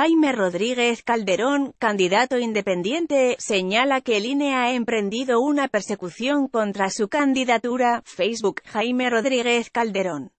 Jaime Rodríguez Calderón, candidato independiente, señala que el INE ha emprendido una persecución contra su candidatura. Facebook Jaime Rodríguez Calderón